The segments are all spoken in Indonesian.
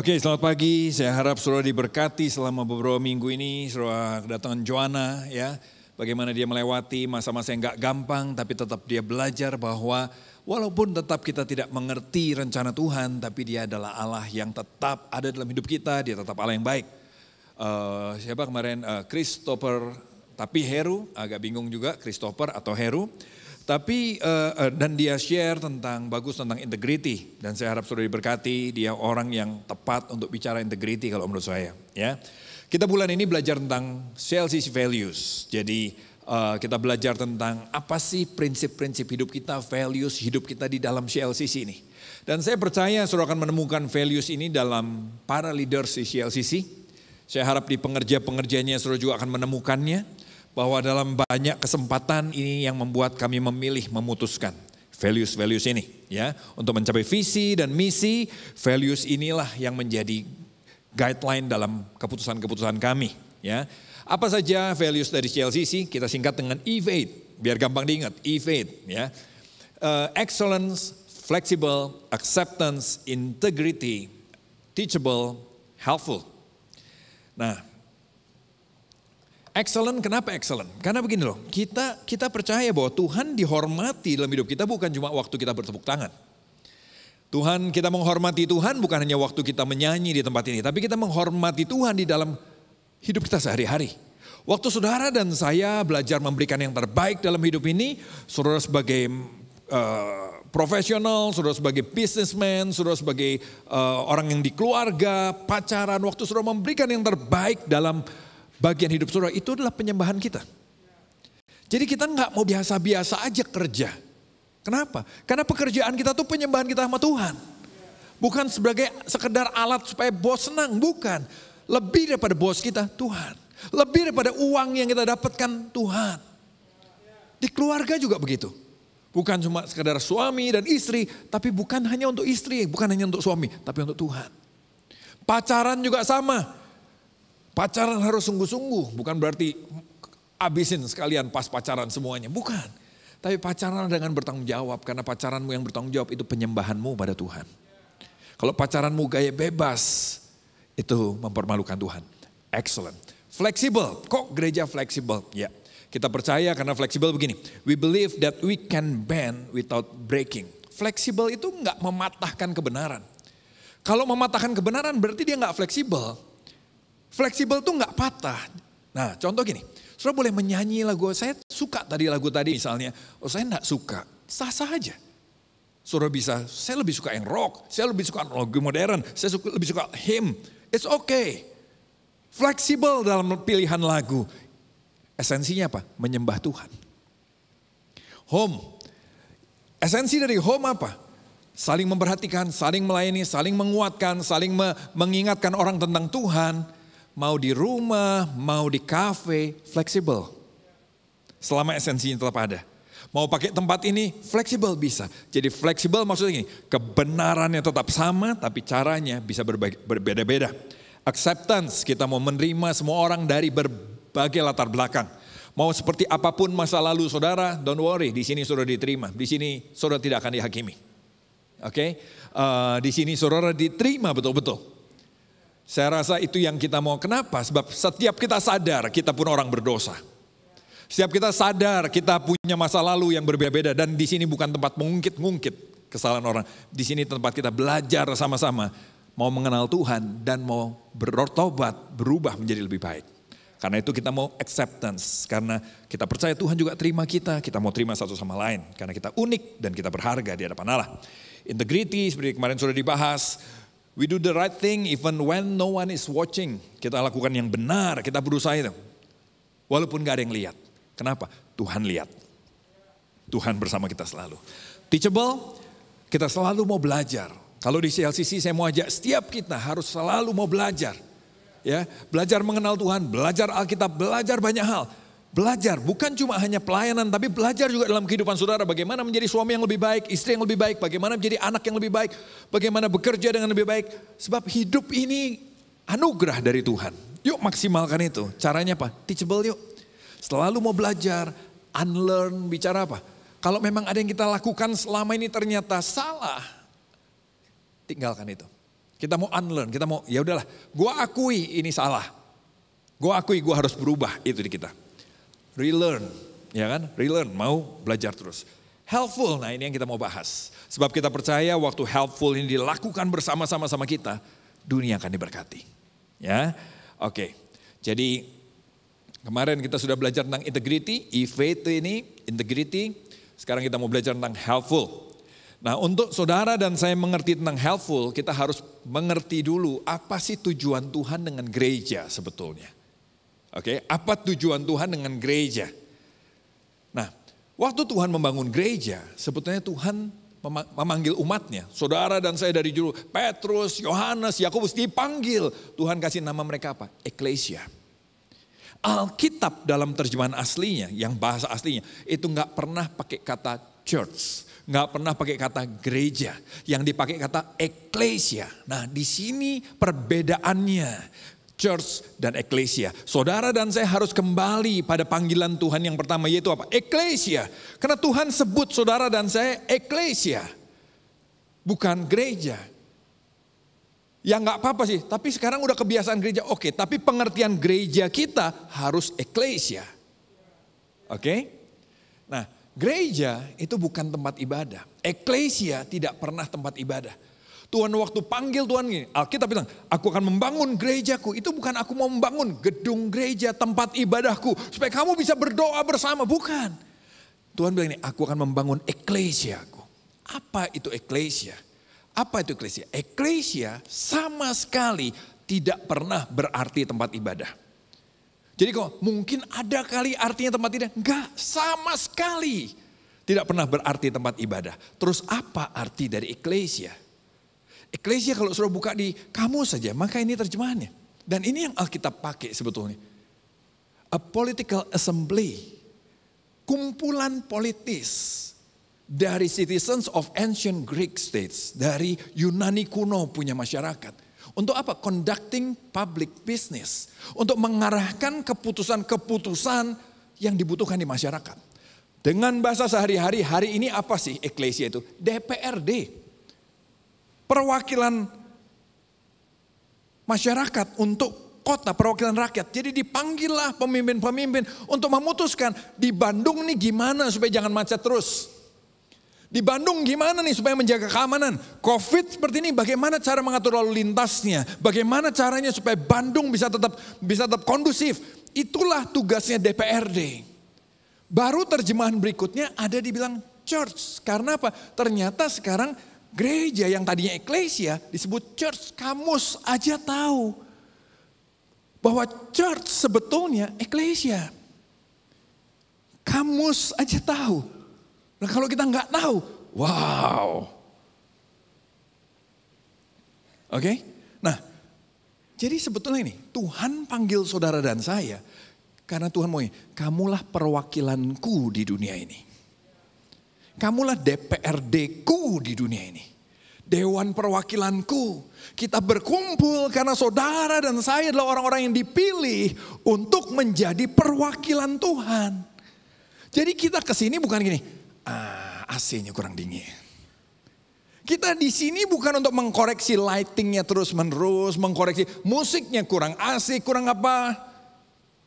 Oke, selamat pagi. Saya harap saudara diberkati selama beberapa minggu ini. Saudara kedatangan Joanna ya. Bagaimana dia melewati masa-masa yang gak gampang tapi tetap dia belajar bahwa walaupun tetap kita tidak mengerti rencana Tuhan tapi dia adalah Allah yang tetap ada dalam hidup kita. Dia tetap Allah yang baik. Uh, siapa kemarin? Uh, Christopher tapi Heru, agak bingung juga Christopher atau Heru. Tapi uh, uh, dan dia share tentang bagus tentang integriti dan saya harap sudah diberkati dia orang yang tepat untuk bicara integriti kalau menurut saya ya. Kita bulan ini belajar tentang sales is values. Jadi uh, kita belajar tentang apa sih prinsip-prinsip hidup kita, values hidup kita di dalam CLCC ini. Dan saya percaya saudara akan menemukan values ini dalam para leaders di CLCC. Saya harap di pengerja-pengerjanya saudara juga akan menemukannya bahwa dalam banyak kesempatan ini yang membuat kami memilih memutuskan values-values ini ya untuk mencapai visi dan misi values inilah yang menjadi guideline dalam keputusan-keputusan kami ya apa saja values dari CLCC kita singkat dengan evade biar gampang diingat evade ya uh, excellence flexible acceptance integrity teachable helpful nah Excellent, kenapa excellent? Karena begini loh, kita kita percaya bahwa Tuhan dihormati dalam hidup kita bukan cuma waktu kita bertepuk tangan. Tuhan kita menghormati Tuhan bukan hanya waktu kita menyanyi di tempat ini, tapi kita menghormati Tuhan di dalam hidup kita sehari-hari. Waktu saudara dan saya belajar memberikan yang terbaik dalam hidup ini, saudara sebagai uh, profesional, saudara sebagai businessman, saudara sebagai uh, orang yang di keluarga, pacaran, waktu saudara memberikan yang terbaik dalam bagian hidup saudara itu adalah penyembahan kita. Jadi kita nggak mau biasa-biasa aja kerja. Kenapa? Karena pekerjaan kita tuh penyembahan kita sama Tuhan. Bukan sebagai sekedar alat supaya bos senang, bukan. Lebih daripada bos kita, Tuhan. Lebih daripada uang yang kita dapatkan, Tuhan. Di keluarga juga begitu. Bukan cuma sekedar suami dan istri, tapi bukan hanya untuk istri, bukan hanya untuk suami, tapi untuk Tuhan. Pacaran juga sama, Pacaran harus sungguh-sungguh, bukan berarti abisin sekalian pas pacaran semuanya, bukan. Tapi pacaran dengan bertanggung jawab, karena pacaranmu yang bertanggung jawab itu penyembahanmu pada Tuhan. Kalau pacaranmu gaya bebas, itu mempermalukan Tuhan. Excellent. Fleksibel, kok gereja fleksibel? Ya, kita percaya karena fleksibel begini. We believe that we can bend without breaking. Fleksibel itu nggak mematahkan kebenaran. Kalau mematahkan kebenaran berarti dia nggak fleksibel. Fleksibel tuh nggak patah. Nah contoh gini, Saudara boleh menyanyi lagu, saya suka tadi lagu tadi misalnya. Oh saya nggak suka, sah-sah aja. Saudara bisa, saya lebih suka yang rock, saya lebih suka lagu modern, saya suka, lebih suka hymn. It's okay. Fleksibel dalam pilihan lagu. Esensinya apa? Menyembah Tuhan. Home. Esensi dari home apa? Saling memperhatikan, saling melayani, saling menguatkan, saling mengingatkan orang tentang Tuhan mau di rumah, mau di kafe, fleksibel. Selama esensinya tetap ada. Mau pakai tempat ini, fleksibel bisa. Jadi fleksibel maksudnya gini, kebenarannya tetap sama tapi caranya bisa berbeda-beda. Acceptance, kita mau menerima semua orang dari berbagai latar belakang. Mau seperti apapun masa lalu saudara, don't worry, di sini sudah diterima, di sini saudara tidak akan dihakimi. Oke, okay? uh, eh, di sini saudara diterima betul-betul. Saya rasa itu yang kita mau. Kenapa? Sebab setiap kita sadar, kita pun orang berdosa. Setiap kita sadar, kita punya masa lalu yang berbeda-beda. Dan di sini bukan tempat mengungkit-ngungkit kesalahan orang. Di sini tempat kita belajar sama-sama. Mau mengenal Tuhan dan mau bertobat, berubah menjadi lebih baik. Karena itu kita mau acceptance. Karena kita percaya Tuhan juga terima kita. Kita mau terima satu sama lain. Karena kita unik dan kita berharga di hadapan Allah. Integrity seperti kemarin sudah dibahas. We do the right thing even when no one is watching. Kita lakukan yang benar, kita berusaha itu. Walaupun gak ada yang lihat. Kenapa? Tuhan lihat. Tuhan bersama kita selalu. Teachable, kita selalu mau belajar. Kalau di CLCC saya mau ajak setiap kita harus selalu mau belajar. Ya, belajar mengenal Tuhan, belajar Alkitab, belajar banyak hal. Belajar bukan cuma hanya pelayanan, tapi belajar juga dalam kehidupan saudara. Bagaimana menjadi suami yang lebih baik, istri yang lebih baik, bagaimana menjadi anak yang lebih baik, bagaimana bekerja dengan lebih baik. Sebab hidup ini anugerah dari Tuhan. Yuk maksimalkan itu. Caranya apa? Teachable yuk. Selalu mau belajar, unlearn, bicara apa? Kalau memang ada yang kita lakukan selama ini ternyata salah, tinggalkan itu. Kita mau unlearn, kita mau ya udahlah, gua akui ini salah. Gua akui gua harus berubah itu di kita relearn, ya kan? Relearn, mau belajar terus. Helpful, nah ini yang kita mau bahas. Sebab kita percaya waktu helpful ini dilakukan bersama-sama sama kita, dunia akan diberkati. Ya, oke. Jadi kemarin kita sudah belajar tentang integrity, EV ini, integrity. Sekarang kita mau belajar tentang helpful. Nah untuk saudara dan saya mengerti tentang helpful, kita harus mengerti dulu apa sih tujuan Tuhan dengan gereja sebetulnya. Oke, okay? apa tujuan Tuhan dengan gereja? Nah, waktu Tuhan membangun gereja, sebetulnya Tuhan memanggil umatnya. Saudara dan saya dari juru Petrus, Yohanes, Yakobus dipanggil. Tuhan kasih nama mereka apa? Eklesia. Alkitab dalam terjemahan aslinya, yang bahasa aslinya, itu nggak pernah pakai kata church. Nggak pernah pakai kata gereja. Yang dipakai kata eklesia. Nah di sini perbedaannya church dan eklesia. Saudara dan saya harus kembali pada panggilan Tuhan yang pertama yaitu apa? Eklesia. Karena Tuhan sebut saudara dan saya eklesia. Bukan gereja. Ya nggak apa-apa sih, tapi sekarang udah kebiasaan gereja. Oke, tapi pengertian gereja kita harus eklesia. Oke? Nah, gereja itu bukan tempat ibadah. Eklesia tidak pernah tempat ibadah. Tuhan waktu panggil Tuhan ini, Alkitab bilang, aku akan membangun gerejaku. Itu bukan aku mau membangun gedung gereja, tempat ibadahku. Supaya kamu bisa berdoa bersama, bukan. Tuhan bilang ini, aku akan membangun eklesiaku. Apa itu eklesia? Apa itu eklesia? Eklesia sama sekali tidak pernah berarti tempat ibadah. Jadi kok mungkin ada kali artinya tempat ibadah? Enggak, sama sekali. Tidak pernah berarti tempat ibadah. Terus apa arti dari eklesia? Eklesia kalau suruh buka di kamu saja, maka ini terjemahannya. Dan ini yang Alkitab pakai sebetulnya. A political assembly. Kumpulan politis dari citizens of ancient Greek states, dari Yunani kuno punya masyarakat. Untuk apa? Conducting public business. Untuk mengarahkan keputusan-keputusan yang dibutuhkan di masyarakat. Dengan bahasa sehari-hari, hari ini apa sih eklesia itu? DPRD perwakilan masyarakat untuk kota, perwakilan rakyat. Jadi dipanggillah pemimpin-pemimpin untuk memutuskan di Bandung nih gimana supaya jangan macet terus. Di Bandung gimana nih supaya menjaga keamanan? Covid seperti ini bagaimana cara mengatur lalu lintasnya? Bagaimana caranya supaya Bandung bisa tetap bisa tetap kondusif? Itulah tugasnya DPRD. Baru terjemahan berikutnya ada dibilang church. Karena apa? Ternyata sekarang Gereja yang tadinya eklesia disebut church, kamus aja tahu bahwa church sebetulnya eklesia. Kamus aja tahu. Nah kalau kita nggak tahu, wow. Oke, okay? nah jadi sebetulnya ini Tuhan panggil saudara dan saya karena Tuhan mau kamulah perwakilanku di dunia ini. Kamulah DPRD ku di dunia ini. Dewan perwakilanku. Kita berkumpul karena saudara dan saya adalah orang-orang yang dipilih untuk menjadi perwakilan Tuhan. Jadi kita kesini bukan gini, ah, AC-nya kurang dingin. Kita di sini bukan untuk mengkoreksi lightingnya terus menerus, mengkoreksi musiknya kurang asik, kurang apa.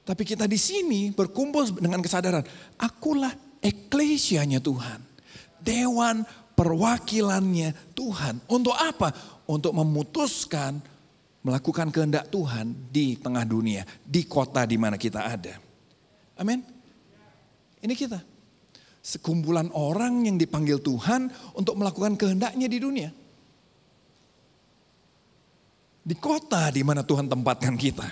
Tapi kita di sini berkumpul dengan kesadaran, akulah eklesianya Tuhan dewan perwakilannya Tuhan. Untuk apa? Untuk memutuskan melakukan kehendak Tuhan di tengah dunia, di kota di mana kita ada. Amin. Ini kita. Sekumpulan orang yang dipanggil Tuhan untuk melakukan kehendaknya di dunia. Di kota di mana Tuhan tempatkan kita.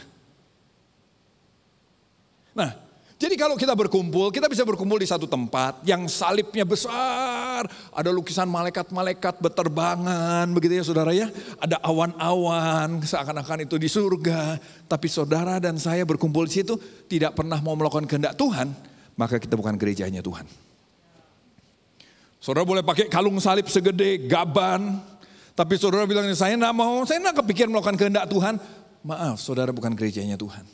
Nah, jadi kalau kita berkumpul, kita bisa berkumpul di satu tempat yang salibnya besar besar, ada lukisan malaikat-malaikat beterbangan begitu ya saudara ya. Ada awan-awan seakan-akan itu di surga. Tapi saudara dan saya berkumpul di situ tidak pernah mau melakukan kehendak Tuhan, maka kita bukan gerejanya Tuhan. Saudara boleh pakai kalung salib segede, gaban. Tapi saudara bilang, saya tidak mau, saya tidak kepikiran melakukan kehendak Tuhan. Maaf, saudara bukan gerejanya Tuhan.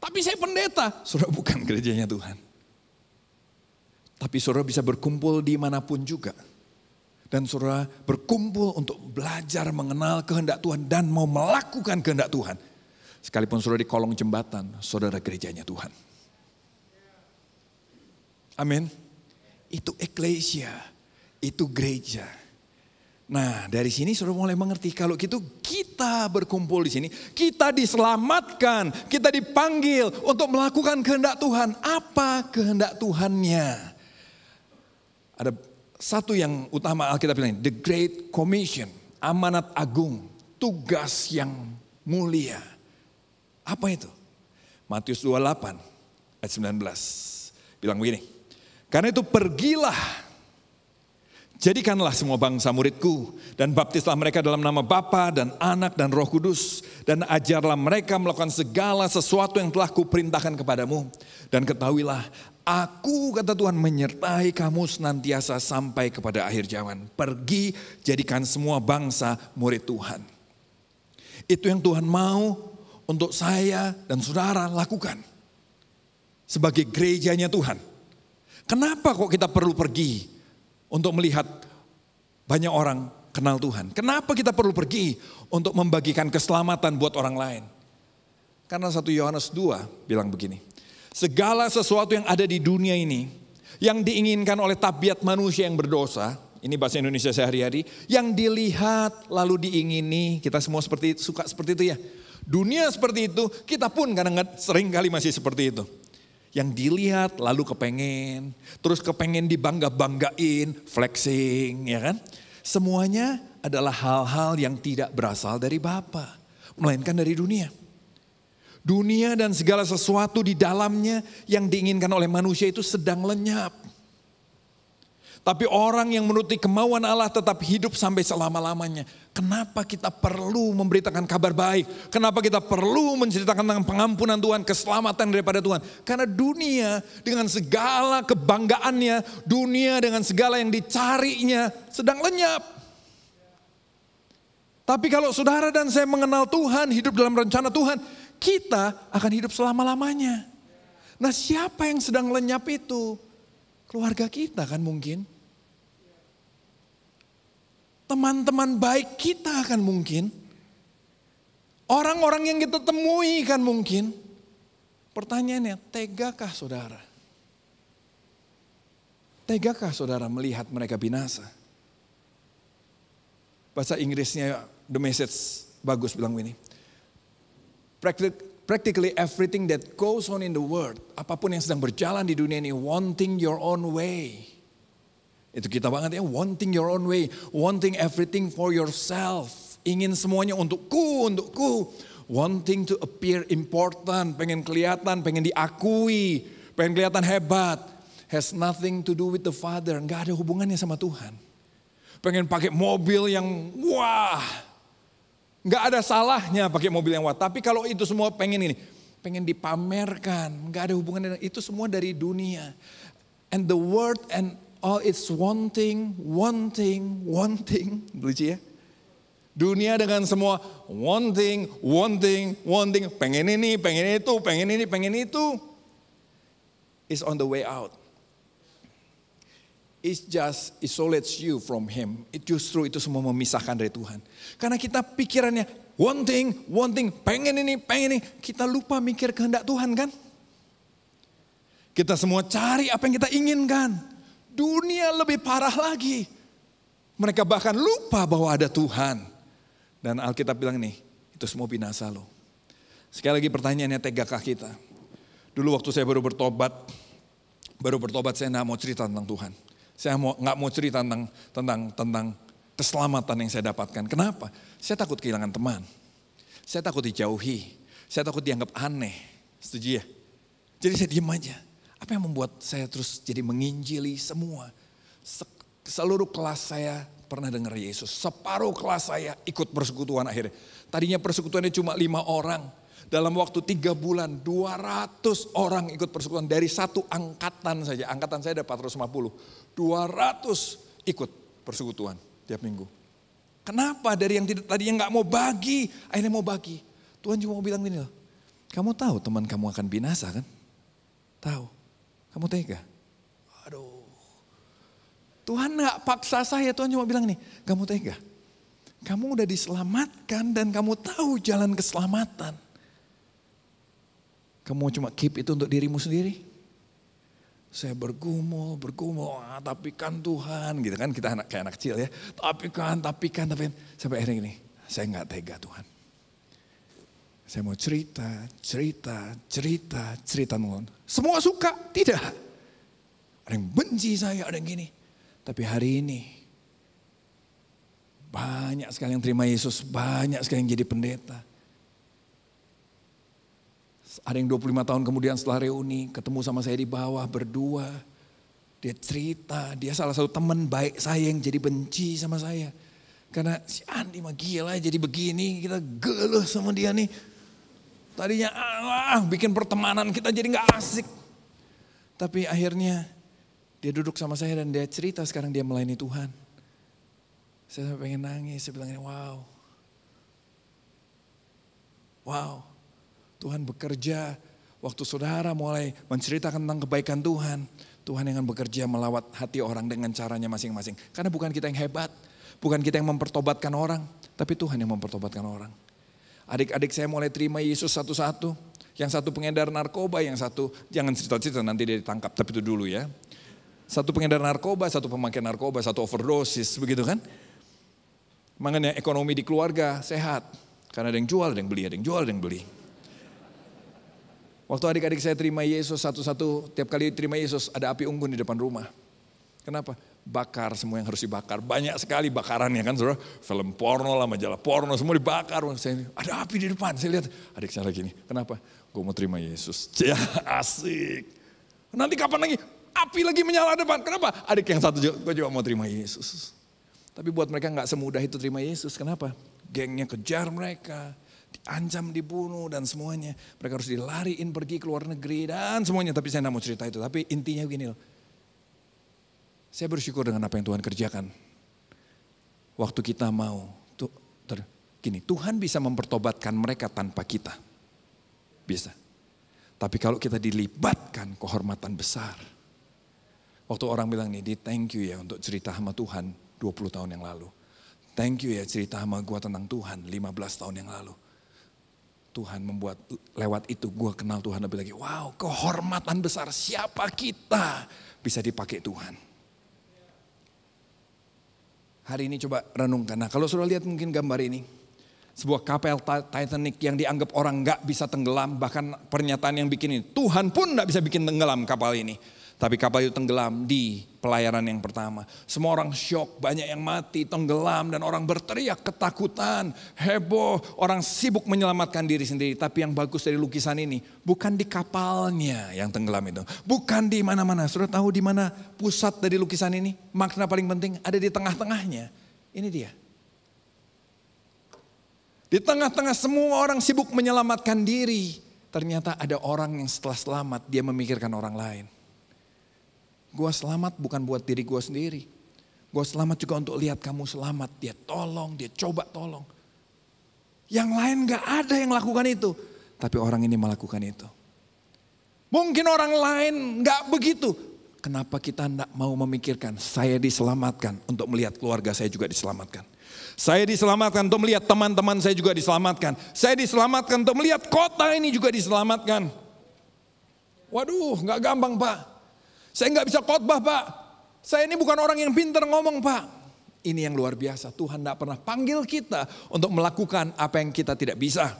Tapi saya pendeta, saudara bukan gerejanya Tuhan. Tapi saudara bisa berkumpul di manapun juga. Dan saudara berkumpul untuk belajar mengenal kehendak Tuhan dan mau melakukan kehendak Tuhan. Sekalipun saudara di kolong jembatan, saudara gerejanya Tuhan. Amin. Itu eklesia, itu gereja. Nah dari sini saudara mulai mengerti kalau gitu kita berkumpul di sini. Kita diselamatkan, kita dipanggil untuk melakukan kehendak Tuhan. Apa kehendak Tuhannya? Ada satu yang utama Alkitab bilang, the great commission, amanat agung, tugas yang mulia. Apa itu? Matius 28 ayat 19 bilang begini. Karena itu pergilah Jadikanlah semua bangsa muridku dan baptislah mereka dalam nama Bapa dan Anak dan Roh Kudus dan ajarlah mereka melakukan segala sesuatu yang telah kuperintahkan kepadamu dan ketahuilah Aku kata Tuhan menyertai kamu senantiasa sampai kepada akhir zaman. Pergi jadikan semua bangsa murid Tuhan. Itu yang Tuhan mau untuk saya dan saudara lakukan. Sebagai gerejanya Tuhan. Kenapa kok kita perlu pergi untuk melihat banyak orang kenal Tuhan? Kenapa kita perlu pergi untuk membagikan keselamatan buat orang lain? Karena satu Yohanes 2 bilang begini segala sesuatu yang ada di dunia ini yang diinginkan oleh tabiat manusia yang berdosa, ini bahasa Indonesia sehari-hari, yang dilihat lalu diingini, kita semua seperti suka seperti itu ya. Dunia seperti itu, kita pun kadang sering kali masih seperti itu. Yang dilihat lalu kepengen, terus kepengen dibangga-banggain, flexing, ya kan? Semuanya adalah hal-hal yang tidak berasal dari Bapa, melainkan dari dunia. Dunia dan segala sesuatu di dalamnya yang diinginkan oleh manusia itu sedang lenyap. Tapi orang yang menuruti kemauan Allah tetap hidup sampai selama-lamanya. Kenapa kita perlu memberitakan kabar baik? Kenapa kita perlu menceritakan tentang pengampunan Tuhan, keselamatan daripada Tuhan? Karena dunia dengan segala kebanggaannya, dunia dengan segala yang dicarinya sedang lenyap. Tapi kalau saudara dan saya mengenal Tuhan, hidup dalam rencana Tuhan, kita akan hidup selama-lamanya. Nah siapa yang sedang lenyap itu? Keluarga kita kan mungkin. Teman-teman baik kita kan mungkin. Orang-orang yang kita temui kan mungkin. Pertanyaannya, tegakah saudara? Tegakah saudara melihat mereka binasa? Bahasa Inggrisnya The Message bagus bilang ini practically everything that goes on in the world, apapun yang sedang berjalan di dunia ini, wanting your own way. Itu kita banget ya, wanting your own way, wanting everything for yourself. Ingin semuanya untukku, untukku. Wanting to appear important, pengen kelihatan, pengen diakui, pengen kelihatan hebat. Has nothing to do with the Father, nggak ada hubungannya sama Tuhan. Pengen pakai mobil yang wah, Nggak ada salahnya pakai mobil yang mewah. Tapi kalau itu semua pengen ini, pengen dipamerkan, nggak ada hubungan dengan itu semua dari dunia. And the world and all it's wanting, wanting, wanting. Lucu ya? Dunia dengan semua wanting, wanting, wanting. Pengen ini, pengen itu, pengen ini, pengen itu. Is on the way out it just isolates you from him. It justru itu semua memisahkan dari Tuhan. Karena kita pikirannya wanting, wanting, pengen ini, pengen ini. Kita lupa mikir kehendak Tuhan kan? Kita semua cari apa yang kita inginkan. Dunia lebih parah lagi. Mereka bahkan lupa bahwa ada Tuhan. Dan Alkitab bilang nih, itu semua binasa loh. Sekali lagi pertanyaannya tegakkah kita? Dulu waktu saya baru bertobat, baru bertobat saya nggak mau cerita tentang Tuhan. Saya mau nggak mau cerita tentang tentang tentang keselamatan yang saya dapatkan. Kenapa? Saya takut kehilangan teman. Saya takut dijauhi. Saya takut dianggap aneh. Setuju ya? Jadi saya diem aja. Apa yang membuat saya terus jadi menginjili semua? Seluruh kelas saya pernah dengar Yesus. Separuh kelas saya ikut persekutuan akhirnya. Tadinya persekutuannya cuma lima orang. Dalam waktu tiga bulan 200 orang ikut persekutuan dari satu angkatan saja. Angkatan saya ada 450. 200 ikut persekutuan tiap minggu. Kenapa dari yang tidak tadi yang nggak mau bagi, akhirnya mau bagi. Tuhan cuma mau bilang gini loh, kamu tahu teman kamu akan binasa kan? Tahu. Kamu tega? Aduh. Tuhan nggak paksa saya, Tuhan cuma bilang nih, kamu tega? Kamu udah diselamatkan dan kamu tahu jalan keselamatan. Kamu cuma keep itu untuk dirimu sendiri. Saya bergumul, bergumul, ah, tapi kan Tuhan gitu kan. Kita anak kayak anak kecil ya. Tapi kan, tapi kan, tapi kan. Sampai akhirnya gini, saya nggak tega Tuhan. Saya mau cerita, cerita, cerita, cerita mohon. Semua suka, tidak. Ada yang benci saya, ada yang gini. Tapi hari ini banyak sekali yang terima Yesus, banyak sekali yang jadi pendeta. Ada yang 25 tahun kemudian setelah reuni, ketemu sama saya di bawah berdua. Dia cerita, dia salah satu teman baik saya yang jadi benci sama saya. Karena si Andi mah gila jadi begini, kita geluh sama dia nih. Tadinya Allah bikin pertemanan kita jadi gak asik. Tapi akhirnya dia duduk sama saya dan dia cerita sekarang dia melayani Tuhan. Saya pengen nangis, saya bilang wow. Wow, Tuhan bekerja. Waktu saudara mulai menceritakan tentang kebaikan Tuhan, Tuhan yang bekerja melawat hati orang dengan caranya masing-masing. Karena bukan kita yang hebat, bukan kita yang mempertobatkan orang, tapi Tuhan yang mempertobatkan orang. Adik-adik saya mulai terima Yesus satu-satu. Yang satu pengedar narkoba, yang satu jangan cerita-cerita nanti dia ditangkap, tapi itu dulu ya. Satu pengedar narkoba, satu pemakai narkoba, satu overdosis, begitu kan? Makanya ekonomi di keluarga sehat. Karena ada yang jual, ada yang beli, ada yang jual, ada yang beli. Waktu adik-adik saya terima Yesus satu-satu, tiap kali terima Yesus ada api unggun di depan rumah. Kenapa? Bakar semua yang harus dibakar. Banyak sekali bakarannya kan saudara. Film porno lah, majalah porno semua dibakar. Saya, ada api di depan, saya lihat. Adik saya lagi ini. kenapa? Gue mau terima Yesus. Ya asik. Nanti kapan lagi? Api lagi menyala depan. Kenapa? Adik yang satu juga, gue juga mau terima Yesus. Tapi buat mereka nggak semudah itu terima Yesus. Kenapa? Gengnya kejar mereka diancam dibunuh dan semuanya. Mereka harus dilariin pergi ke luar negeri dan semuanya. Tapi saya tidak mau cerita itu. Tapi intinya gini, loh. Saya bersyukur dengan apa yang Tuhan kerjakan. Waktu kita mau. Tuh, ter, gini, Tuhan bisa mempertobatkan mereka tanpa kita. Bisa. Tapi kalau kita dilibatkan kehormatan besar. Waktu orang bilang nih, di thank you ya untuk cerita sama Tuhan 20 tahun yang lalu. Thank you ya cerita sama gue tentang Tuhan 15 tahun yang lalu. Tuhan membuat lewat itu gue kenal Tuhan lebih lagi. Wow, kehormatan besar siapa kita bisa dipakai Tuhan. Hari ini coba renungkan. Nah kalau sudah lihat mungkin gambar ini. Sebuah kapel Titanic yang dianggap orang nggak bisa tenggelam. Bahkan pernyataan yang bikin ini. Tuhan pun nggak bisa bikin tenggelam kapal ini. Tapi kapal itu tenggelam di pelayaran yang pertama. Semua orang shock, banyak yang mati, tenggelam dan orang berteriak ketakutan, heboh, orang sibuk menyelamatkan diri sendiri. Tapi yang bagus dari lukisan ini bukan di kapalnya yang tenggelam itu, bukan di mana-mana. Sudah tahu di mana pusat dari lukisan ini? Makna paling penting ada di tengah-tengahnya. Ini dia. Di tengah-tengah semua orang sibuk menyelamatkan diri, ternyata ada orang yang setelah selamat dia memikirkan orang lain. Gue selamat bukan buat diri gue sendiri. Gue selamat juga untuk lihat kamu selamat. Dia tolong, dia coba tolong. Yang lain gak ada yang lakukan itu. Tapi orang ini melakukan itu. Mungkin orang lain gak begitu. Kenapa kita gak mau memikirkan saya diselamatkan untuk melihat keluarga saya juga diselamatkan. Saya diselamatkan untuk melihat teman-teman saya juga diselamatkan. Saya diselamatkan untuk melihat kota ini juga diselamatkan. Waduh, gak gampang pak. Saya nggak bisa khotbah pak. Saya ini bukan orang yang pinter ngomong pak. Ini yang luar biasa. Tuhan tidak pernah panggil kita untuk melakukan apa yang kita tidak bisa.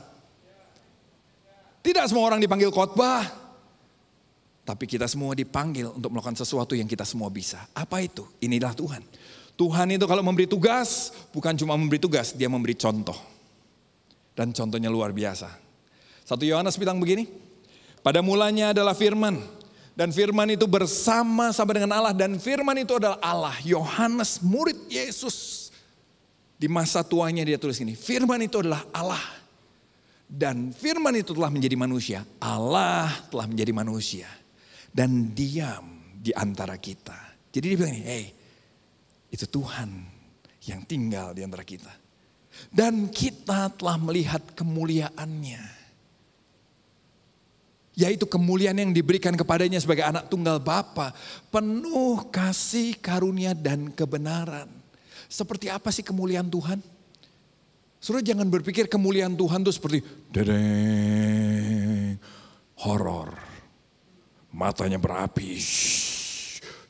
Tidak semua orang dipanggil khotbah. Tapi kita semua dipanggil untuk melakukan sesuatu yang kita semua bisa. Apa itu? Inilah Tuhan. Tuhan itu kalau memberi tugas, bukan cuma memberi tugas, dia memberi contoh. Dan contohnya luar biasa. Satu Yohanes bilang begini, pada mulanya adalah firman, dan firman itu bersama-sama dengan Allah. Dan firman itu adalah Allah. Yohanes murid Yesus. Di masa tuanya dia tulis ini. Firman itu adalah Allah. Dan firman itu telah menjadi manusia. Allah telah menjadi manusia. Dan diam di antara kita. Jadi dia bilang ini, hey, itu Tuhan yang tinggal di antara kita. Dan kita telah melihat kemuliaannya yaitu kemuliaan yang diberikan kepadanya sebagai anak tunggal Bapa, penuh kasih karunia dan kebenaran. Seperti apa sih kemuliaan Tuhan? Suruh jangan berpikir kemuliaan Tuhan itu seperti dedeng, horor, matanya berapi,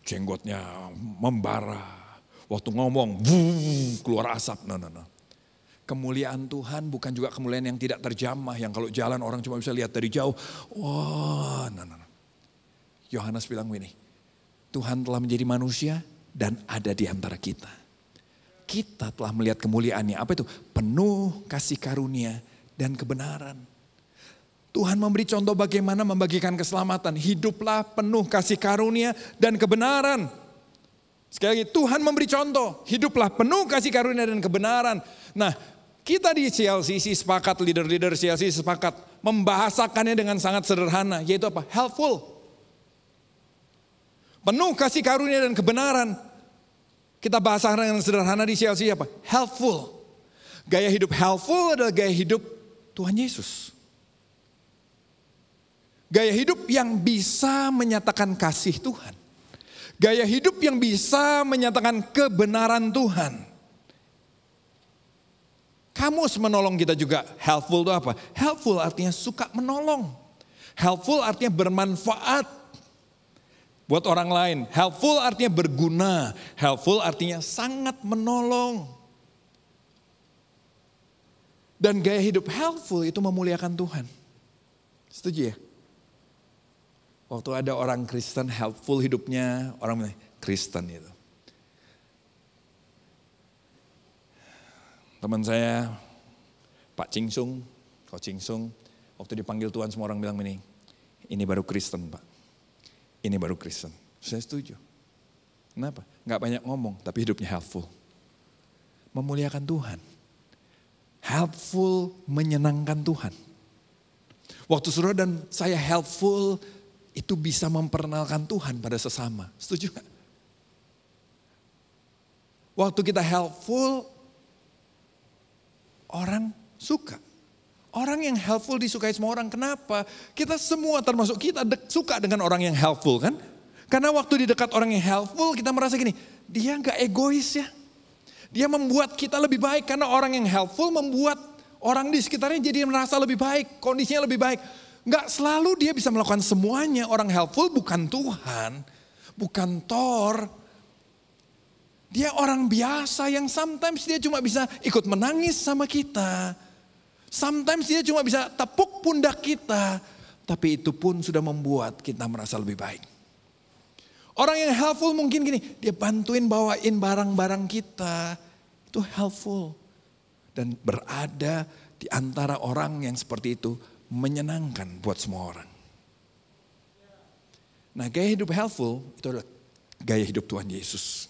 jenggotnya membara, waktu ngomong buh, keluar asap, Nah, nah, nah. Kemuliaan Tuhan bukan juga kemuliaan yang tidak terjamah. Yang kalau jalan orang cuma bisa lihat dari jauh. Wah, wow, no, no, Yohanes bilang begini. Tuhan telah menjadi manusia dan ada di antara kita. Kita telah melihat kemuliaannya. Apa itu? Penuh kasih karunia dan kebenaran. Tuhan memberi contoh bagaimana membagikan keselamatan. Hiduplah penuh kasih karunia dan kebenaran. Sekali lagi, Tuhan memberi contoh. Hiduplah penuh kasih karunia dan kebenaran. Nah, kita di CLCC sepakat, leader-leader CLCC sepakat membahasakannya dengan sangat sederhana, yaitu apa? Helpful. Penuh kasih karunia dan kebenaran. Kita bahasakan dengan sederhana di CLCC apa? Helpful. Gaya hidup helpful adalah gaya hidup Tuhan Yesus. Gaya hidup yang bisa menyatakan kasih Tuhan. Gaya hidup yang bisa menyatakan kebenaran Tuhan Kamus menolong kita juga. Helpful itu apa? Helpful artinya suka menolong. Helpful artinya bermanfaat buat orang lain. Helpful artinya berguna. Helpful artinya sangat menolong. Dan gaya hidup helpful itu memuliakan Tuhan. Setuju ya? Waktu ada orang Kristen helpful hidupnya, orang Kristen itu. Teman saya, Pak Cingsung, Kok Cingsung, waktu dipanggil Tuhan semua orang bilang ini, ini baru Kristen Pak. Ini baru Kristen. Saya setuju. Kenapa? Gak banyak ngomong, tapi hidupnya helpful. Memuliakan Tuhan. Helpful menyenangkan Tuhan. Waktu suruh dan saya helpful, itu bisa memperkenalkan Tuhan pada sesama. Setuju gak? Waktu kita helpful, orang suka. Orang yang helpful disukai semua orang. Kenapa? Kita semua termasuk kita suka dengan orang yang helpful kan? Karena waktu di dekat orang yang helpful kita merasa gini, dia nggak egois ya. Dia membuat kita lebih baik karena orang yang helpful membuat orang di sekitarnya jadi merasa lebih baik, kondisinya lebih baik. Nggak selalu dia bisa melakukan semuanya. Orang helpful bukan Tuhan, bukan Thor, dia orang biasa yang sometimes dia cuma bisa ikut menangis sama kita. Sometimes dia cuma bisa tepuk pundak kita. Tapi itu pun sudah membuat kita merasa lebih baik. Orang yang helpful mungkin gini, dia bantuin bawain barang-barang kita. Itu helpful. Dan berada di antara orang yang seperti itu menyenangkan buat semua orang. Nah gaya hidup helpful itu adalah gaya hidup Tuhan Yesus.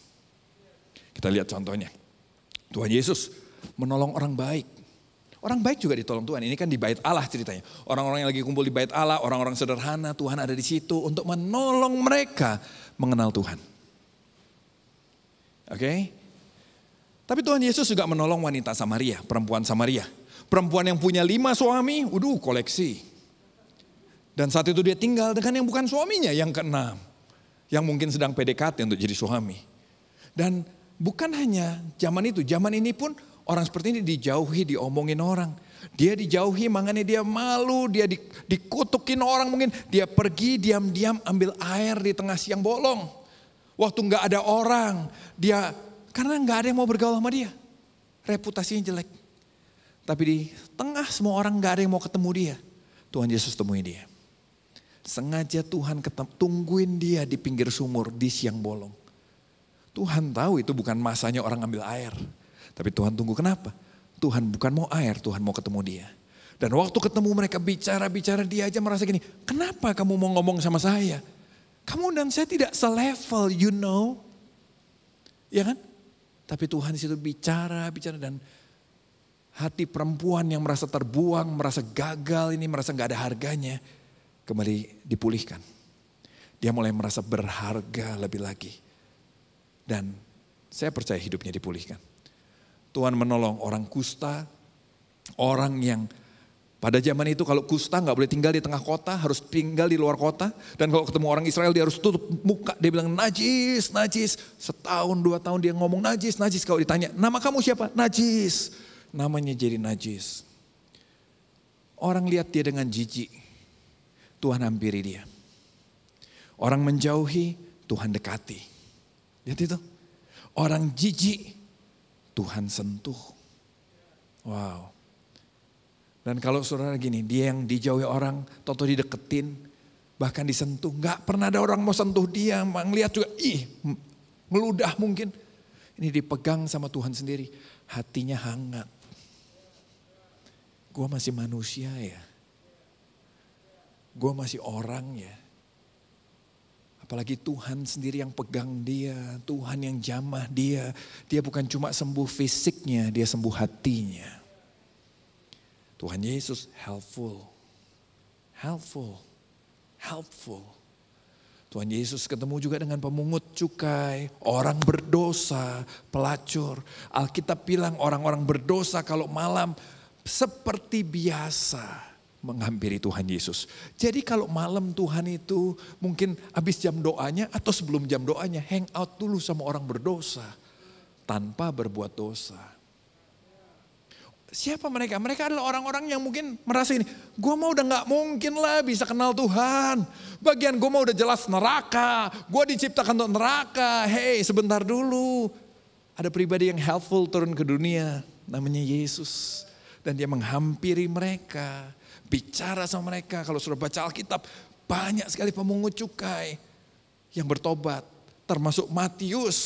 Kita lihat contohnya. Tuhan Yesus menolong orang baik. Orang baik juga ditolong Tuhan. Ini kan di bait Allah ceritanya. Orang-orang yang lagi kumpul di bait Allah, orang-orang sederhana, Tuhan ada di situ untuk menolong mereka mengenal Tuhan. Oke? Okay? Tapi Tuhan Yesus juga menolong wanita Samaria, perempuan Samaria. Perempuan yang punya lima suami, waduh koleksi. Dan saat itu dia tinggal dengan yang bukan suaminya, yang keenam. Yang mungkin sedang PDKT untuk jadi suami. Dan Bukan hanya zaman itu, zaman ini pun orang seperti ini dijauhi, diomongin orang. Dia dijauhi, makanya dia malu, dia di, dikutukin orang mungkin. Dia pergi diam-diam ambil air di tengah siang bolong. Waktu nggak ada orang, dia karena nggak ada yang mau bergaul sama dia. Reputasinya jelek. Tapi di tengah semua orang nggak ada yang mau ketemu dia. Tuhan Yesus temui dia. Sengaja Tuhan ketemu, tungguin dia di pinggir sumur di siang bolong. Tuhan tahu itu bukan masanya orang ambil air. Tapi Tuhan tunggu kenapa? Tuhan bukan mau air, Tuhan mau ketemu dia. Dan waktu ketemu mereka bicara-bicara dia aja merasa gini, kenapa kamu mau ngomong sama saya? Kamu dan saya tidak selevel, you know. Ya kan? Tapi Tuhan di situ bicara, bicara dan hati perempuan yang merasa terbuang, merasa gagal ini, merasa nggak ada harganya, kembali dipulihkan. Dia mulai merasa berharga lebih lagi dan saya percaya hidupnya dipulihkan. Tuhan menolong orang kusta, orang yang pada zaman itu kalau kusta nggak boleh tinggal di tengah kota, harus tinggal di luar kota. Dan kalau ketemu orang Israel dia harus tutup muka, dia bilang najis, najis. Setahun dua tahun dia ngomong najis, najis. Kalau ditanya, nama kamu siapa? Najis. Namanya jadi najis. Orang lihat dia dengan jijik. Tuhan hampiri dia. Orang menjauhi, Tuhan dekati. Lihat itu. Orang jijik, Tuhan sentuh. Wow. Dan kalau saudara gini, dia yang dijauhi orang, toto dideketin, bahkan disentuh. Gak pernah ada orang mau sentuh dia, melihat juga, ih, meludah mungkin. Ini dipegang sama Tuhan sendiri, hatinya hangat. Gue masih manusia ya. Gue masih orang ya Apalagi Tuhan sendiri yang pegang dia, Tuhan yang jamah dia. Dia bukan cuma sembuh fisiknya, dia sembuh hatinya. Tuhan Yesus helpful, helpful, helpful. Tuhan Yesus ketemu juga dengan pemungut cukai, orang berdosa, pelacur. Alkitab bilang orang-orang berdosa kalau malam seperti biasa menghampiri Tuhan Yesus. Jadi kalau malam Tuhan itu mungkin habis jam doanya atau sebelum jam doanya hang out dulu sama orang berdosa tanpa berbuat dosa. Siapa mereka? Mereka adalah orang-orang yang mungkin merasa ini, gue mau udah nggak mungkin lah bisa kenal Tuhan. Bagian gue mau udah jelas neraka, gue diciptakan untuk neraka. Hei sebentar dulu, ada pribadi yang helpful turun ke dunia, namanya Yesus. Dan dia menghampiri mereka bicara sama mereka. Kalau sudah baca Alkitab, banyak sekali pemungut cukai yang bertobat. Termasuk Matius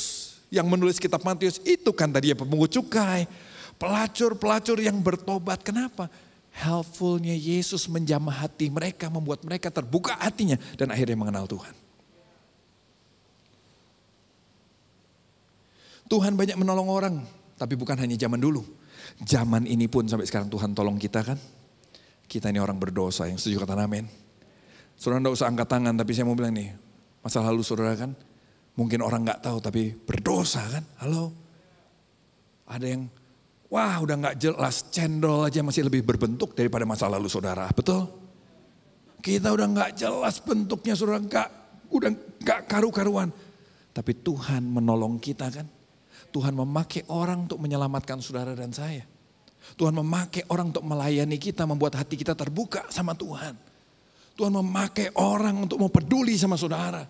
yang menulis kitab Matius. Itu kan tadi ya pemungut cukai. Pelacur-pelacur yang bertobat. Kenapa? Helpfulnya Yesus menjamah hati mereka, membuat mereka terbuka hatinya dan akhirnya mengenal Tuhan. Tuhan banyak menolong orang, tapi bukan hanya zaman dulu. Zaman ini pun sampai sekarang Tuhan tolong kita kan. Kita ini orang berdosa yang setuju kata amin. Saudara tidak usah angkat tangan tapi saya mau bilang nih. Masa lalu saudara kan mungkin orang nggak tahu tapi berdosa kan. Halo. Ada yang wah udah nggak jelas cendol aja masih lebih berbentuk daripada masa lalu saudara. Betul? Kita udah nggak jelas bentuknya saudara nggak udah nggak karu-karuan. Tapi Tuhan menolong kita kan. Tuhan memakai orang untuk menyelamatkan saudara dan saya. Tuhan memakai orang untuk melayani kita, membuat hati kita terbuka sama Tuhan. Tuhan memakai orang untuk mau peduli sama saudara.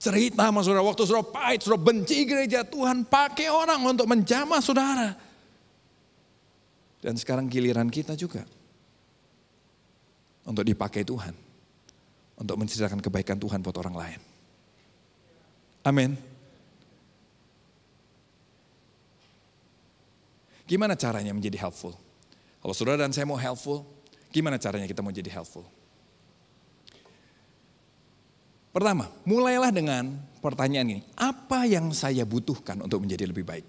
Cerita sama saudara, waktu saudara pahit, saudara benci gereja, Tuhan pakai orang untuk menjamah saudara. Dan sekarang giliran kita juga untuk dipakai Tuhan. Untuk menceritakan kebaikan Tuhan buat orang lain. Amin. Gimana caranya menjadi helpful? Kalau saudara dan saya mau helpful, gimana caranya kita mau jadi helpful? Pertama, mulailah dengan pertanyaan ini. Apa yang saya butuhkan untuk menjadi lebih baik?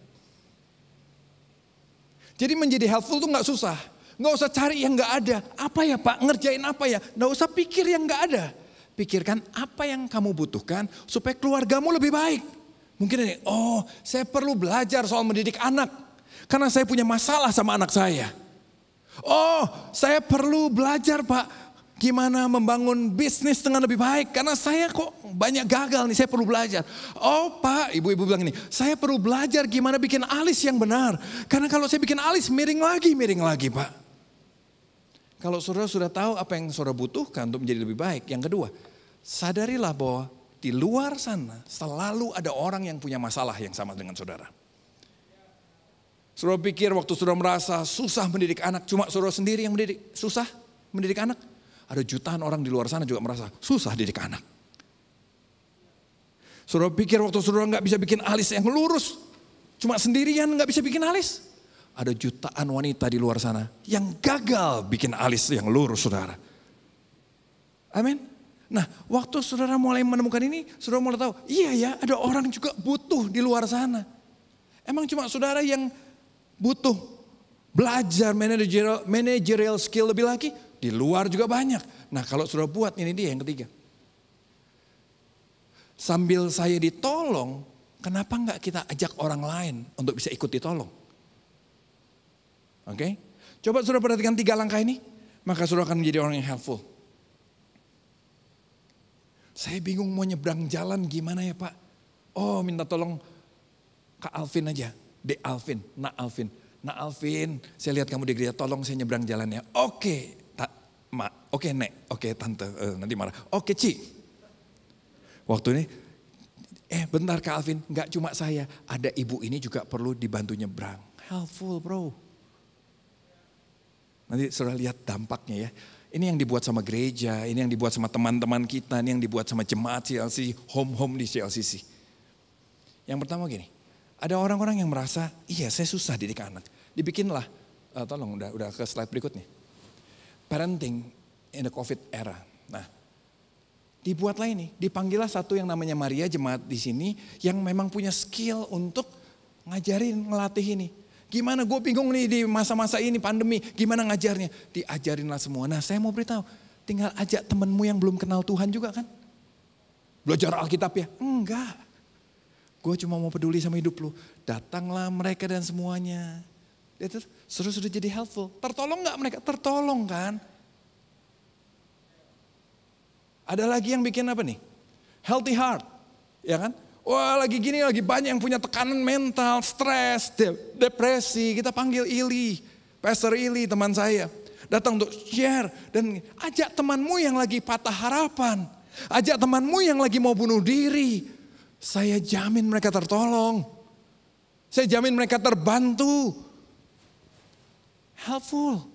Jadi menjadi helpful itu nggak susah. Nggak usah cari yang nggak ada. Apa ya Pak? Ngerjain apa ya? Nggak usah pikir yang nggak ada. Pikirkan apa yang kamu butuhkan supaya keluargamu lebih baik. Mungkin ini, oh saya perlu belajar soal mendidik anak. Karena saya punya masalah sama anak saya. Oh, saya perlu belajar Pak. Gimana membangun bisnis dengan lebih baik. Karena saya kok banyak gagal nih, saya perlu belajar. Oh Pak, ibu-ibu bilang ini, saya perlu belajar gimana bikin alis yang benar. Karena kalau saya bikin alis miring lagi, miring lagi Pak. Kalau saudara sudah tahu apa yang saudara butuhkan untuk menjadi lebih baik. Yang kedua, sadarilah bahwa di luar sana selalu ada orang yang punya masalah yang sama dengan saudara. Saudara pikir waktu saudara merasa susah mendidik anak, cuma saudara sendiri yang mendidik, susah mendidik anak. Ada jutaan orang di luar sana juga merasa susah didik anak. Saudara pikir waktu saudara nggak bisa bikin alis yang lurus, cuma sendirian nggak bisa bikin alis. Ada jutaan wanita di luar sana yang gagal bikin alis yang lurus, saudara. Amin. Nah, waktu saudara mulai menemukan ini, saudara mulai tahu, iya ya, ada orang juga butuh di luar sana. Emang cuma saudara yang butuh belajar managerial, managerial skill lebih lagi. Di luar juga banyak. Nah kalau sudah buat ini dia yang ketiga. Sambil saya ditolong, kenapa nggak kita ajak orang lain untuk bisa ikut ditolong? Oke, okay? coba sudah perhatikan tiga langkah ini, maka sudah akan menjadi orang yang helpful. Saya bingung mau nyebrang jalan gimana ya Pak? Oh minta tolong Kak Alvin aja. De Alvin, Nak Alvin. Nak Alvin, saya lihat kamu di gereja, tolong saya nyebrang jalannya. Oke, tak, mak, oke nek, oke tante, uh, nanti marah. Oke Ci. Waktu ini, eh bentar Kak Alvin, nggak cuma saya, ada ibu ini juga perlu dibantu nyebrang. Helpful bro. Nanti sudah lihat dampaknya ya. Ini yang dibuat sama gereja, ini yang dibuat sama teman-teman kita, ini yang dibuat sama jemaat CLC, home-home di CLCC. Yang pertama gini, ada orang-orang yang merasa, iya saya susah didik anak. Dibikinlah, uh, tolong udah, udah ke slide berikutnya. Parenting in the COVID era. Nah, dibuatlah ini. Dipanggillah satu yang namanya Maria jemaat di sini yang memang punya skill untuk ngajarin, ngelatih ini. Gimana gue bingung nih di masa-masa ini pandemi, gimana ngajarnya? Diajarinlah semua. Nah saya mau beritahu, tinggal ajak temenmu yang belum kenal Tuhan juga kan. Belajar Alkitab ya? Enggak. Gue cuma mau peduli sama hidup lu. Datanglah mereka dan semuanya. Itu sudah sudah jadi helpful. Tertolong nggak mereka? Tertolong kan? Ada lagi yang bikin apa nih? Healthy heart, ya kan? Wah lagi gini lagi banyak yang punya tekanan mental, stres, depresi. Kita panggil Ili, Pastor Ili teman saya. Datang untuk share dan ajak temanmu yang lagi patah harapan. Ajak temanmu yang lagi mau bunuh diri saya jamin mereka tertolong. Saya jamin mereka terbantu. Helpful.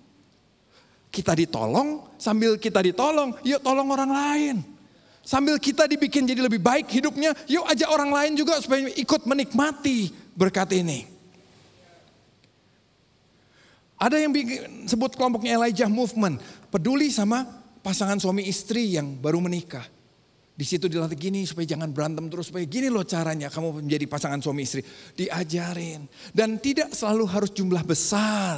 Kita ditolong, sambil kita ditolong, yuk tolong orang lain. Sambil kita dibikin jadi lebih baik hidupnya, yuk ajak orang lain juga supaya ikut menikmati berkat ini. Ada yang bikin, sebut kelompoknya Elijah Movement, peduli sama pasangan suami istri yang baru menikah. Di situ dilatih gini supaya jangan berantem terus. Supaya gini loh caranya kamu menjadi pasangan suami istri. Diajarin. Dan tidak selalu harus jumlah besar.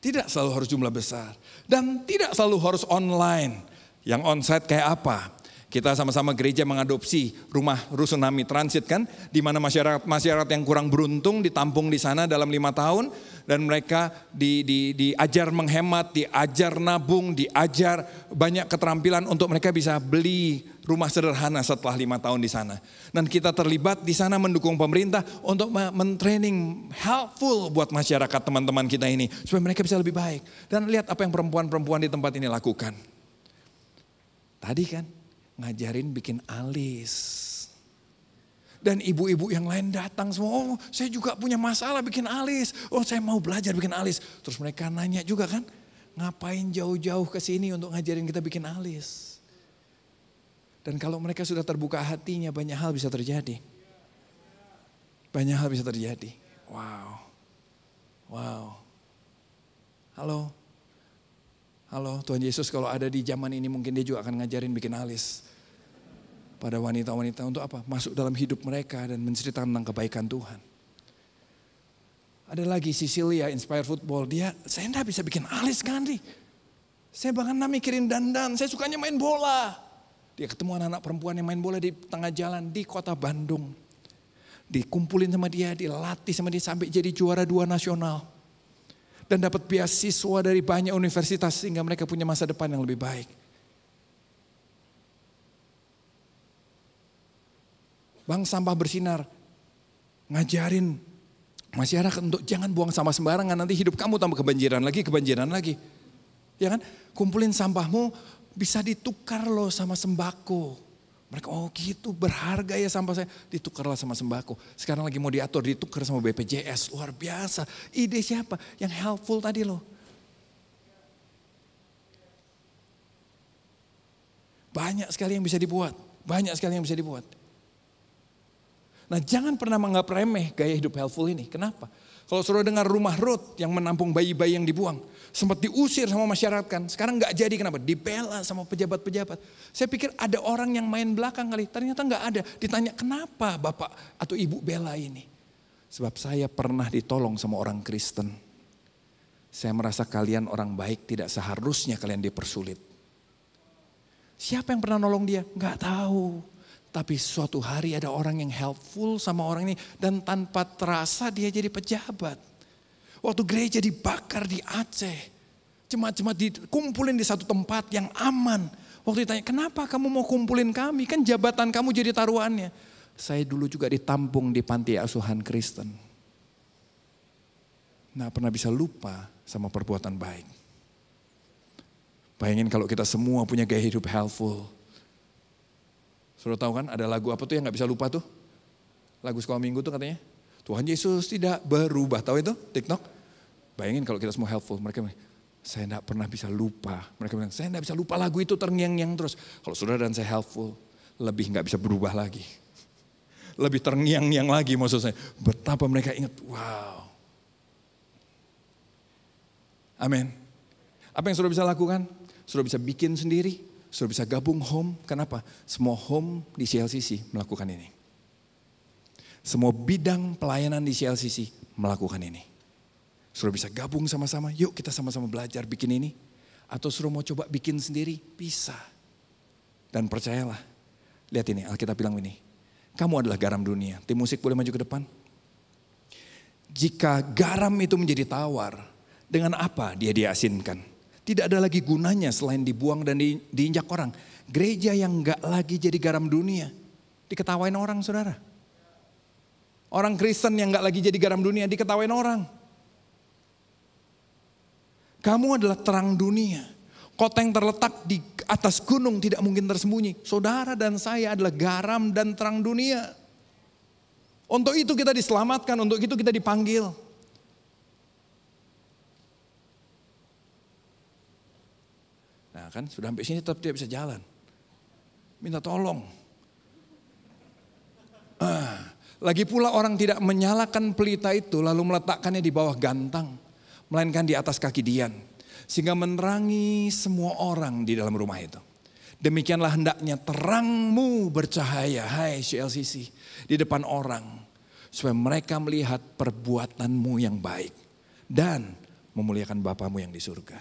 Tidak selalu harus jumlah besar. Dan tidak selalu harus online. Yang onsite kayak apa? Kita sama-sama gereja mengadopsi rumah rusunami transit kan, di mana masyarakat masyarakat yang kurang beruntung ditampung di sana dalam lima tahun dan mereka di, di, diajar menghemat, diajar nabung, diajar banyak keterampilan untuk mereka bisa beli rumah sederhana setelah lima tahun di sana. Dan kita terlibat di sana mendukung pemerintah untuk mentraining helpful buat masyarakat teman-teman kita ini supaya mereka bisa lebih baik. Dan lihat apa yang perempuan-perempuan di tempat ini lakukan. Tadi kan ngajarin bikin alis. Dan ibu-ibu yang lain datang semua, oh saya juga punya masalah bikin alis. Oh saya mau belajar bikin alis. Terus mereka nanya juga kan, ngapain jauh-jauh ke sini untuk ngajarin kita bikin alis. Dan kalau mereka sudah terbuka hatinya banyak hal bisa terjadi. Banyak hal bisa terjadi. Wow. Wow. Halo. Halo, Tuhan Yesus kalau ada di zaman ini mungkin dia juga akan ngajarin bikin alis. Pada wanita-wanita untuk apa? Masuk dalam hidup mereka dan menceritakan tentang kebaikan Tuhan. Ada lagi Sicilia Inspire Football. Dia, saya enggak bisa bikin alis kan nih. Saya bahkan enggak mikirin dandan. Saya sukanya main bola. Dia ketemu anak-anak perempuan yang main bola di tengah jalan di kota Bandung. Dikumpulin sama dia, dilatih sama dia sampai jadi juara dua nasional dan dapat beasiswa dari banyak universitas sehingga mereka punya masa depan yang lebih baik. Bang sampah bersinar ngajarin masyarakat untuk jangan buang sampah sembarangan nanti hidup kamu tambah kebanjiran lagi, kebanjiran lagi. Ya kan? Kumpulin sampahmu bisa ditukar loh sama sembako. Mereka, oh gitu berharga ya sampah saya. Ditukarlah sama sembako. Sekarang lagi mau diatur, ditukar sama BPJS. Luar biasa. Ide siapa? Yang helpful tadi loh. Banyak sekali yang bisa dibuat. Banyak sekali yang bisa dibuat. Nah jangan pernah menganggap remeh gaya hidup helpful ini. Kenapa? Kalau suruh dengar rumah Ruth yang menampung bayi-bayi yang dibuang. Sempat diusir sama masyarakat kan. Sekarang nggak jadi kenapa? Dibela sama pejabat-pejabat. Saya pikir ada orang yang main belakang kali. Ternyata nggak ada. Ditanya kenapa bapak atau ibu bela ini? Sebab saya pernah ditolong sama orang Kristen. Saya merasa kalian orang baik tidak seharusnya kalian dipersulit. Siapa yang pernah nolong dia? Nggak tahu. Tapi suatu hari ada orang yang helpful sama orang ini dan tanpa terasa dia jadi pejabat. Waktu gereja dibakar di Aceh. Jemaat-jemaat dikumpulin di satu tempat yang aman. Waktu ditanya, kenapa kamu mau kumpulin kami? Kan jabatan kamu jadi taruhannya. Saya dulu juga ditampung di panti asuhan Kristen. Nah pernah bisa lupa sama perbuatan baik. Bayangin kalau kita semua punya gaya hidup helpful. Sudah tahu kan ada lagu apa tuh yang gak bisa lupa tuh? Lagu sekolah minggu tuh katanya. Tuhan Yesus tidak berubah. Tahu itu TikTok? Bayangin kalau kita semua helpful, mereka bilang, saya tidak pernah bisa lupa. Mereka bilang, saya tidak bisa lupa lagu itu terngiang-ngiang terus. Kalau saudara dan saya helpful, lebih nggak bisa berubah lagi. Lebih terngiang-ngiang lagi maksud saya. Betapa mereka ingat, wow. Amin. Apa yang sudah bisa lakukan? Sudah bisa bikin sendiri, Sudah bisa gabung home. Kenapa? Semua home di CLCC melakukan ini. Semua bidang pelayanan di CLCC melakukan ini. Suruh bisa gabung sama-sama, yuk kita sama-sama belajar bikin ini. Atau suruh mau coba bikin sendiri, bisa. Dan percayalah, lihat ini Alkitab bilang ini, kamu adalah garam dunia. Tim musik boleh maju ke depan. Jika garam itu menjadi tawar, dengan apa dia diasinkan? Tidak ada lagi gunanya selain dibuang dan di, diinjak orang. Gereja yang gak lagi jadi garam dunia. Diketawain orang saudara. Orang Kristen yang gak lagi jadi garam dunia diketawain orang. Kamu adalah terang dunia. Kota yang terletak di atas gunung tidak mungkin tersembunyi. Saudara dan saya adalah garam dan terang dunia. Untuk itu kita diselamatkan, untuk itu kita dipanggil. Nah kan sudah sampai sini tetap tidak bisa jalan. Minta tolong. Ah, lagi pula orang tidak menyalakan pelita itu lalu meletakkannya di bawah gantang melainkan di atas kaki Dian, sehingga menerangi semua orang di dalam rumah itu. Demikianlah hendaknya terangmu bercahaya, hai CLCC, di depan orang, supaya mereka melihat perbuatanmu yang baik dan memuliakan Bapamu yang di surga.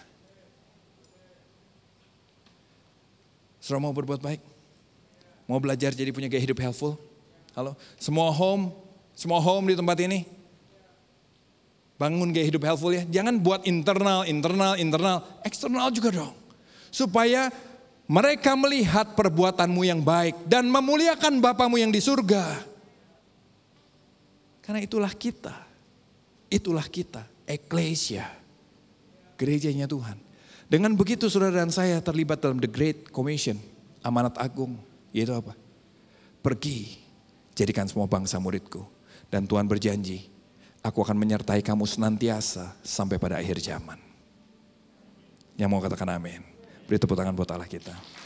Saudara mau berbuat baik? Mau belajar jadi punya gaya hidup helpful? Halo, semua home, semua home di tempat ini Bangun gaya hidup helpful ya. Jangan buat internal, internal, internal. Eksternal juga dong. Supaya mereka melihat perbuatanmu yang baik dan memuliakan Bapamu yang di surga. Karena itulah kita. Itulah kita, eklesia. Gerejanya Tuhan. Dengan begitu saudara dan saya terlibat dalam the great commission, amanat agung, yaitu apa? Pergi, jadikan semua bangsa muridku. Dan Tuhan berjanji, Aku akan menyertai kamu senantiasa sampai pada akhir zaman. Yang mau katakan amin. Beri tepuk tangan buat Allah kita.